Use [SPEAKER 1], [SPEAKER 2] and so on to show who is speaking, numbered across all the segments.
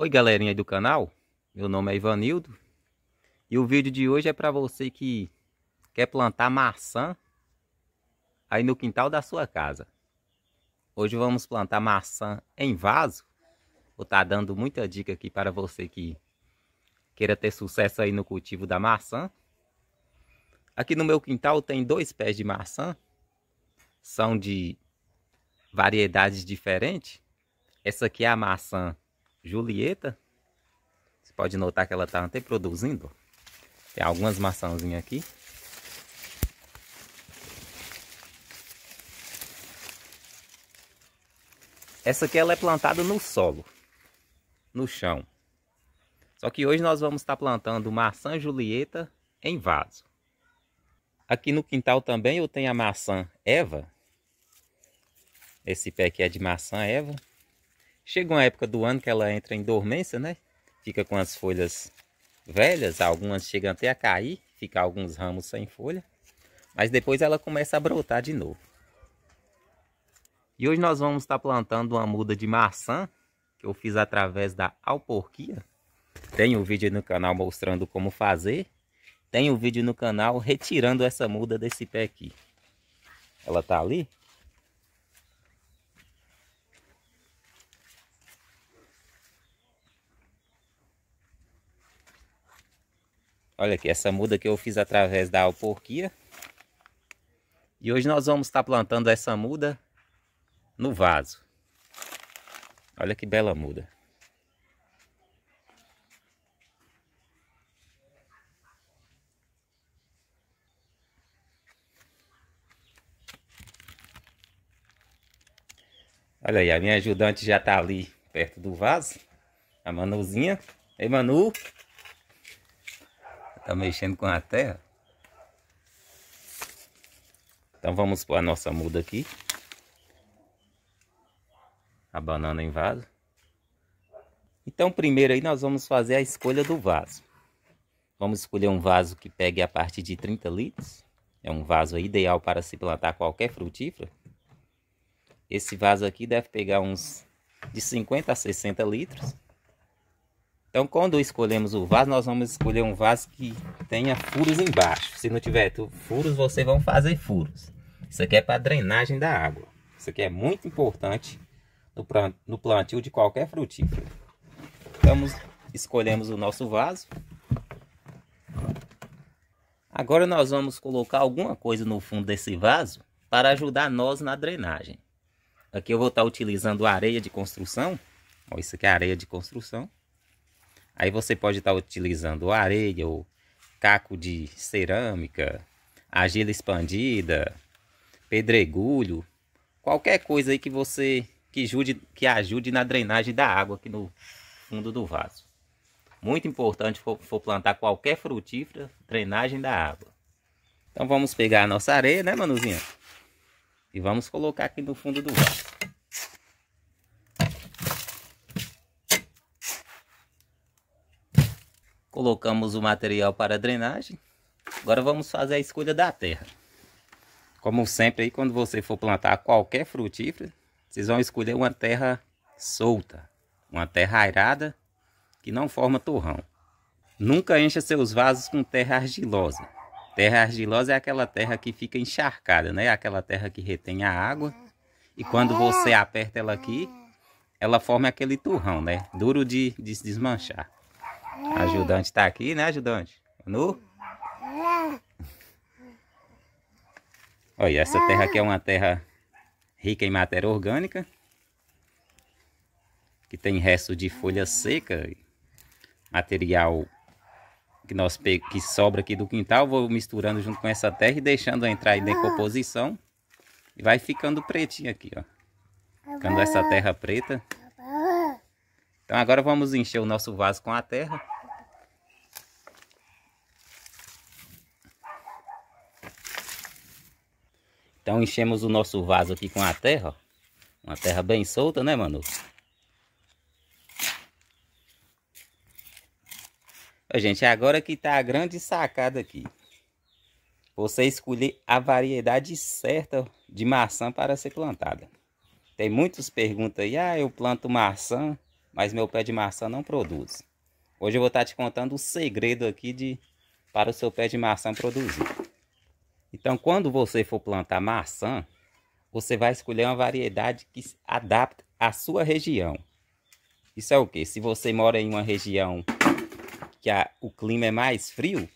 [SPEAKER 1] Oi galerinha do canal, meu nome é Ivanildo e o vídeo de hoje é para você que quer plantar maçã aí no quintal da sua casa. Hoje vamos plantar maçã em vaso, vou estar tá dando muita dica aqui para você que queira ter sucesso aí no cultivo da maçã. Aqui no meu quintal tem dois pés de maçã, são de variedades diferentes. Essa aqui é a maçã Julieta. Você pode notar que ela está até produzindo. Tem algumas maçãzinhas aqui. Essa aqui ela é plantada no solo, no chão. Só que hoje nós vamos estar tá plantando maçã Julieta em vaso. Aqui no quintal também eu tenho a maçã Eva. Esse pé aqui é de maçã Eva. Chega uma época do ano que ela entra em dormência, né? Fica com as folhas velhas, algumas chegam até a cair, fica alguns ramos sem folha, mas depois ela começa a brotar de novo. E hoje nós vamos estar plantando uma muda de maçã, que eu fiz através da alporquia. Tem um vídeo no canal mostrando como fazer. Tem um vídeo no canal retirando essa muda desse pé aqui. Ela tá ali. Olha aqui, essa muda que eu fiz através da alporquia. E hoje nós vamos estar plantando essa muda no vaso. Olha que bela muda. Olha aí, a minha ajudante já está ali perto do vaso. A Manuzinha. Ei, Manu! Tá mexendo com a terra. Então vamos pôr a nossa muda aqui. A banana em vaso. Então primeiro aí nós vamos fazer a escolha do vaso. Vamos escolher um vaso que pegue a partir de 30 litros. É um vaso ideal para se plantar qualquer frutífera. Esse vaso aqui deve pegar uns de 50 a 60 litros. Então, quando escolhemos o vaso, nós vamos escolher um vaso que tenha furos embaixo. Se não tiver furos, vocês vão fazer furos. Isso aqui é para drenagem da água. Isso aqui é muito importante no plantio de qualquer frutífero. Então escolhemos o nosso vaso. Agora nós vamos colocar alguma coisa no fundo desse vaso para ajudar nós na drenagem. Aqui eu vou estar tá utilizando areia de construção. Ó, isso aqui é areia de construção. Aí você pode estar tá utilizando areia ou caco de cerâmica, argila expandida, pedregulho, qualquer coisa aí que você que ajude, que ajude na drenagem da água aqui no fundo do vaso. Muito importante for, for plantar qualquer frutífera, drenagem da água. Então vamos pegar a nossa areia, né, manuzinha? E vamos colocar aqui no fundo do vaso. Colocamos o material para drenagem. Agora vamos fazer a escolha da terra. Como sempre, aí, quando você for plantar qualquer frutífera, vocês vão escolher uma terra solta, uma terra airada que não forma torrão. Nunca encha seus vasos com terra argilosa. Terra argilosa é aquela terra que fica encharcada, né? Aquela terra que retém a água. E quando você aperta ela aqui, ela forma aquele turrão, né? Duro de, de se desmanchar ajudante tá aqui, né, ajudante? Nu? Olha, essa terra aqui é uma terra rica em matéria orgânica. Que tem resto de folha seca. Material que, nós que sobra aqui do quintal. Vou misturando junto com essa terra e deixando entrar em decomposição. E vai ficando pretinho aqui, ó. Ficando essa terra preta. Então agora vamos encher o nosso vaso com a terra. Então enchemos o nosso vaso aqui com a terra, Uma terra bem solta, né, Manu? gente, agora que está a grande sacada aqui. Você escolher a variedade certa de maçã para ser plantada. Tem muitos perguntas aí, ah, eu planto maçã mas meu pé de maçã não produz. Hoje eu vou estar tá te contando o segredo aqui de para o seu pé de maçã produzir. Então, quando você for plantar maçã, você vai escolher uma variedade que se adapta à sua região. Isso é o que? Se você mora em uma região que a, o clima é mais frio,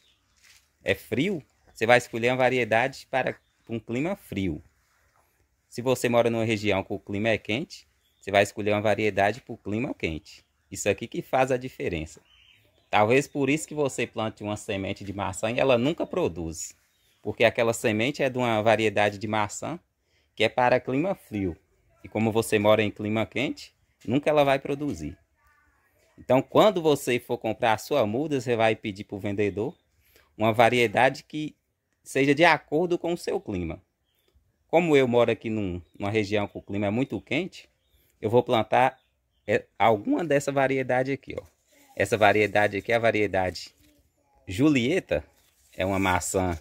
[SPEAKER 1] é frio, você vai escolher uma variedade para um clima frio. Se você mora numa região que o clima é quente, você vai escolher uma variedade para o clima quente. Isso aqui que faz a diferença. Talvez por isso que você plante uma semente de maçã e ela nunca produz. Porque aquela semente é de uma variedade de maçã que é para clima frio. E como você mora em clima quente, nunca ela vai produzir. Então, quando você for comprar a sua muda, você vai pedir para o vendedor uma variedade que seja de acordo com o seu clima. Como eu moro aqui num, numa região que o clima é muito quente, eu vou plantar é, alguma dessa variedade aqui, ó. Essa variedade aqui é a variedade Julieta, é uma maçã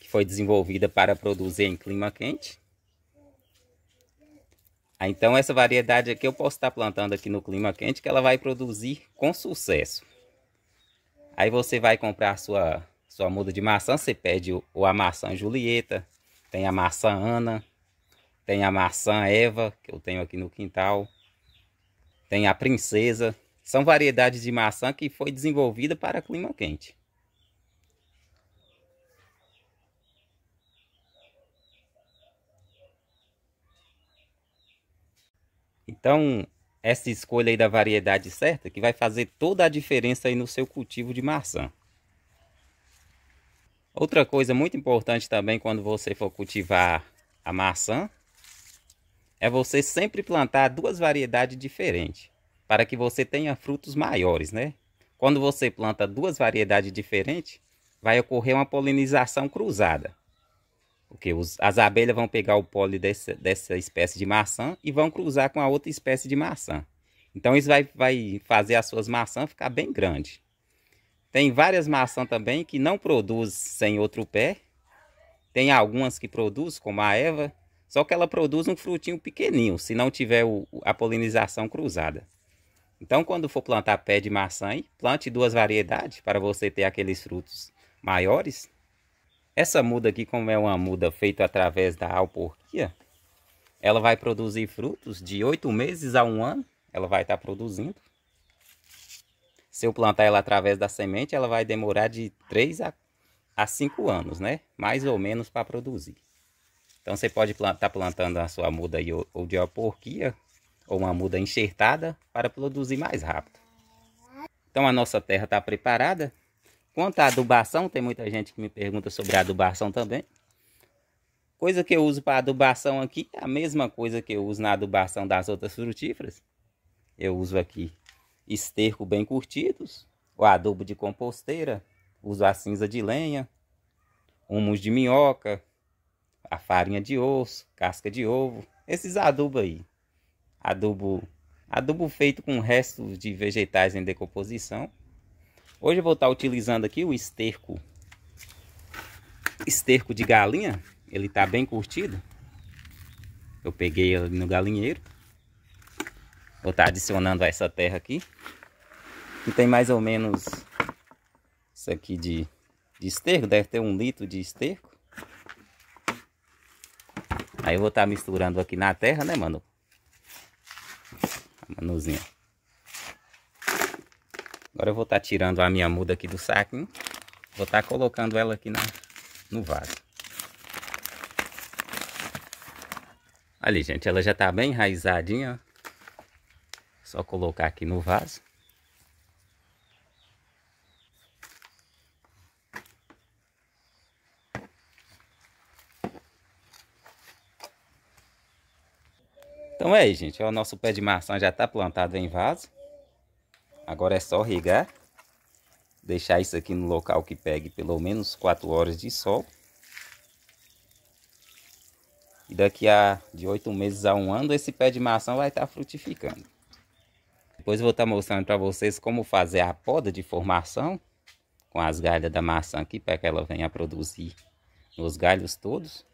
[SPEAKER 1] que foi desenvolvida para produzir em clima quente. Ah, então essa variedade aqui eu posso estar plantando aqui no clima quente que ela vai produzir com sucesso. Aí você vai comprar sua, sua muda de maçã, você pede o a maçã Julieta, tem a maçã Ana, tem a maçã Eva, que eu tenho aqui no quintal. Tem a princesa. São variedades de maçã que foi desenvolvida para clima quente. Então, essa escolha aí da variedade certa que vai fazer toda a diferença aí no seu cultivo de maçã. Outra coisa muito importante também quando você for cultivar a maçã é você sempre plantar duas variedades diferentes, para que você tenha frutos maiores, né? Quando você planta duas variedades diferentes, vai ocorrer uma polinização cruzada. Porque os, as abelhas vão pegar o pólen dessa, dessa espécie de maçã e vão cruzar com a outra espécie de maçã. Então isso vai, vai fazer as suas maçãs ficar bem grande. Tem várias maçãs também que não produzem sem outro pé. Tem algumas que produzem, como a Eva, só que ela produz um frutinho pequenininho, se não tiver o, a polinização cruzada. Então, quando for plantar pé de maçã, aí, plante duas variedades para você ter aqueles frutos maiores. Essa muda aqui, como é uma muda feita através da alporquia, ela vai produzir frutos de oito meses a um ano. Ela vai estar tá produzindo. Se eu plantar ela através da semente, ela vai demorar de três a, cinco anos, né? Mais ou menos para produzir. Então você pode estar tá plantando a sua muda aí, ou, ou de alporquia ou uma muda enxertada para produzir mais rápido. Então a nossa terra está preparada. Quanto à adubação, tem muita gente que me pergunta sobre a adubação também. Coisa que eu uso para adubação aqui é a mesma coisa que eu uso na adubação das outras frutíferas. Eu uso aqui esterco bem curtidos, o adubo de composteira, uso a cinza de lenha, humus de minhoca, a farinha de osso, casca de ovo, esses adubos aí. Adubo, adubo feito com restos de vegetais em decomposição. Hoje eu vou estar utilizando aqui o esterco, esterco de galinha. Ele está bem curtido. Eu peguei ele no galinheiro. Vou estar adicionando a essa terra aqui. E tem mais ou menos isso aqui de, de esterco. Deve ter um litro de esterco. Aí eu vou estar tá misturando aqui na terra, né, mano? Manuzinha. Agora eu vou estar tá tirando a minha muda aqui do saquinho. Vou estar tá colocando ela aqui na, no vaso. Ali, gente, ela já tá bem enraizadinha. Só colocar aqui no vaso. Então é aí, gente. O nosso pé de maçã já está plantado em vaso. Agora é só regar. Deixar isso aqui no local que pegue pelo menos 4 horas de sol. E daqui a de 8 meses a um ano, esse pé de maçã vai estar tá frutificando. Depois eu vou estar tá mostrando para vocês como fazer a poda de formação com as galhas da maçã aqui para que ela venha a produzir nos galhos todos.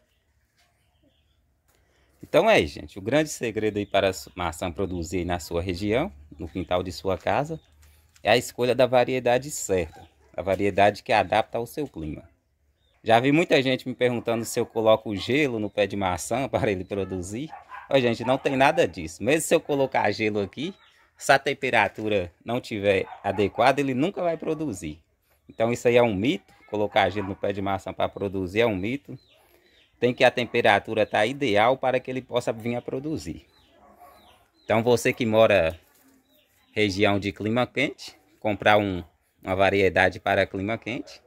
[SPEAKER 1] Então é, gente, o grande segredo aí para a maçã produzir na sua região, no quintal de sua casa, é a escolha da variedade certa, a variedade que adapta ao seu clima. Já vi muita gente me perguntando se eu coloco gelo no pé de maçã para ele produzir. Ó, gente, não tem nada disso. Mesmo se eu colocar gelo aqui, se a temperatura não tiver adequada, ele nunca vai produzir. Então isso aí é um mito. Colocar gelo no pé de maçã para produzir é um mito tem que a temperatura estar tá ideal para que ele possa vir a produzir. Então você que mora região de clima quente, comprar um, uma variedade para clima quente.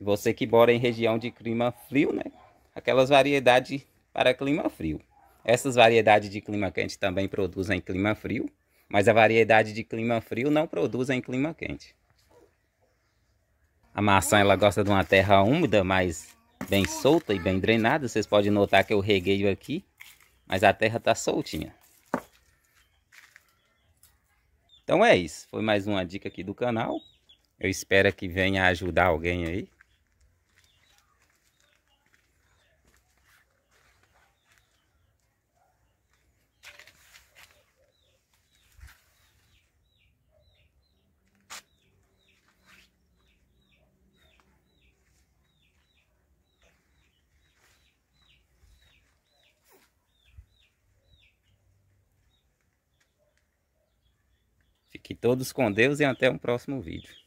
[SPEAKER 1] Você que mora em região de clima frio, né? Aquelas variedades para clima frio. Essas variedades de clima quente também produzem clima frio, mas a variedade de clima frio não produz em clima quente. A maçã ela gosta de uma terra úmida, mas bem solta e bem drenada. Vocês podem notar que eu reguei aqui, mas a terra está soltinha. Então é isso. Foi mais uma dica aqui do canal. Eu espero que venha ajudar alguém aí. Fiquem todos com Deus e até um próximo vídeo.